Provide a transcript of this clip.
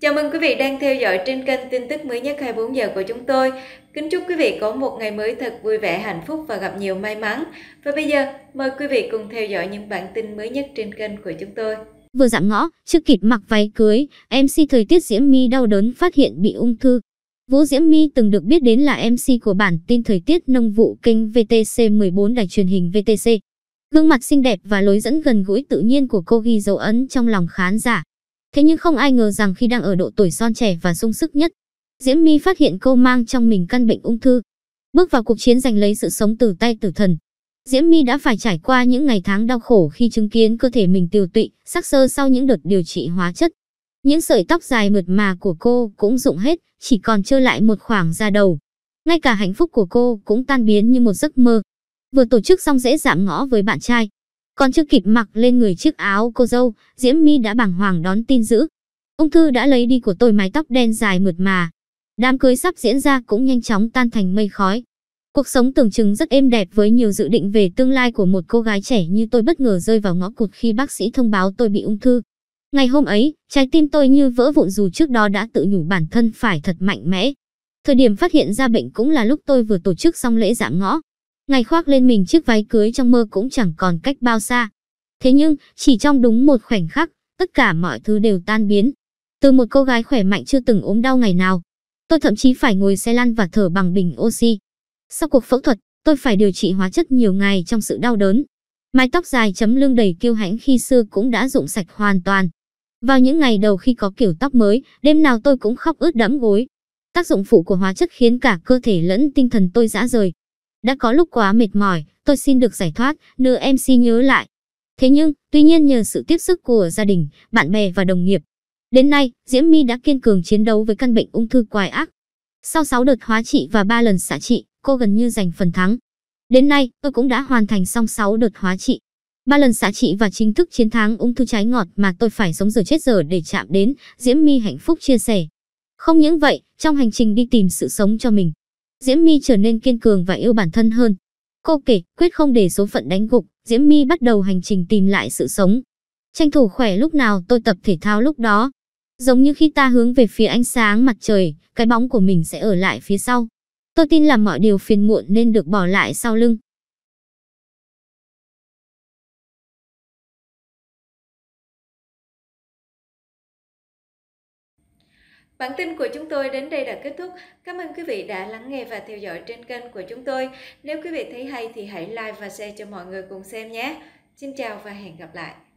Chào mừng quý vị đang theo dõi trên kênh tin tức mới nhất 24 giờ của chúng tôi. Kính chúc quý vị có một ngày mới thật vui vẻ, hạnh phúc và gặp nhiều may mắn. Và bây giờ, mời quý vị cùng theo dõi những bản tin mới nhất trên kênh của chúng tôi. Vừa dặn ngõ, chưa kịp mặc váy cưới, MC Thời Tiết Diễm My đau đớn phát hiện bị ung thư. Vũ Diễm My từng được biết đến là MC của bản tin thời tiết nông vụ kênh VTC14 đài truyền hình VTC. Gương mặt xinh đẹp và lối dẫn gần gũi tự nhiên của cô ghi dấu ấn trong lòng khán giả. Thế nhưng không ai ngờ rằng khi đang ở độ tuổi son trẻ và sung sức nhất, Diễm My phát hiện cô mang trong mình căn bệnh ung thư. Bước vào cuộc chiến giành lấy sự sống từ tay tử thần, Diễm My đã phải trải qua những ngày tháng đau khổ khi chứng kiến cơ thể mình tiêu tụy, sắc sơ sau những đợt điều trị hóa chất. Những sợi tóc dài mượt mà của cô cũng rụng hết, chỉ còn trơ lại một khoảng da đầu. Ngay cả hạnh phúc của cô cũng tan biến như một giấc mơ. Vừa tổ chức xong dễ giảm ngõ với bạn trai, còn chưa kịp mặc lên người chiếc áo cô dâu, Diễm My đã bàng hoàng đón tin dữ. ung Thư đã lấy đi của tôi mái tóc đen dài mượt mà. Đám cưới sắp diễn ra cũng nhanh chóng tan thành mây khói. Cuộc sống tưởng chừng rất êm đẹp với nhiều dự định về tương lai của một cô gái trẻ như tôi bất ngờ rơi vào ngõ cụt khi bác sĩ thông báo tôi bị ung thư. Ngày hôm ấy, trái tim tôi như vỡ vụn dù trước đó đã tự nhủ bản thân phải thật mạnh mẽ. Thời điểm phát hiện ra bệnh cũng là lúc tôi vừa tổ chức xong lễ giảm dạ ngõ. Ngày khoác lên mình chiếc váy cưới trong mơ cũng chẳng còn cách bao xa. Thế nhưng, chỉ trong đúng một khoảnh khắc, tất cả mọi thứ đều tan biến. Từ một cô gái khỏe mạnh chưa từng ốm đau ngày nào, tôi thậm chí phải ngồi xe lăn và thở bằng bình oxy. Sau cuộc phẫu thuật, tôi phải điều trị hóa chất nhiều ngày trong sự đau đớn. Mái tóc dài chấm lưng đầy kiêu hãnh khi xưa cũng đã rụng sạch hoàn toàn. Vào những ngày đầu khi có kiểu tóc mới, đêm nào tôi cũng khóc ướt đẫm gối. Tác dụng phụ của hóa chất khiến cả cơ thể lẫn tinh thần tôi dã rời đã có lúc quá mệt mỏi, tôi xin được giải thoát, nữ MC nhớ lại. Thế nhưng, tuy nhiên nhờ sự tiếp sức của gia đình, bạn bè và đồng nghiệp, đến nay, Diễm My đã kiên cường chiến đấu với căn bệnh ung thư quái ác. Sau 6 đợt hóa trị và 3 lần xạ trị, cô gần như giành phần thắng. Đến nay, tôi cũng đã hoàn thành xong 6 đợt hóa trị, ba lần xạ trị và chính thức chiến thắng ung thư trái ngọt mà tôi phải sống giờ chết giờ để chạm đến, Diễm My hạnh phúc chia sẻ. Không những vậy, trong hành trình đi tìm sự sống cho mình, Diễm My trở nên kiên cường và yêu bản thân hơn. Cô kể, quyết không để số phận đánh gục, Diễm My bắt đầu hành trình tìm lại sự sống. Tranh thủ khỏe lúc nào tôi tập thể thao lúc đó. Giống như khi ta hướng về phía ánh sáng mặt trời, cái bóng của mình sẽ ở lại phía sau. Tôi tin là mọi điều phiền muộn nên được bỏ lại sau lưng. Bản tin của chúng tôi đến đây đã kết thúc. Cảm ơn quý vị đã lắng nghe và theo dõi trên kênh của chúng tôi. Nếu quý vị thấy hay thì hãy like và share cho mọi người cùng xem nhé. Xin chào và hẹn gặp lại.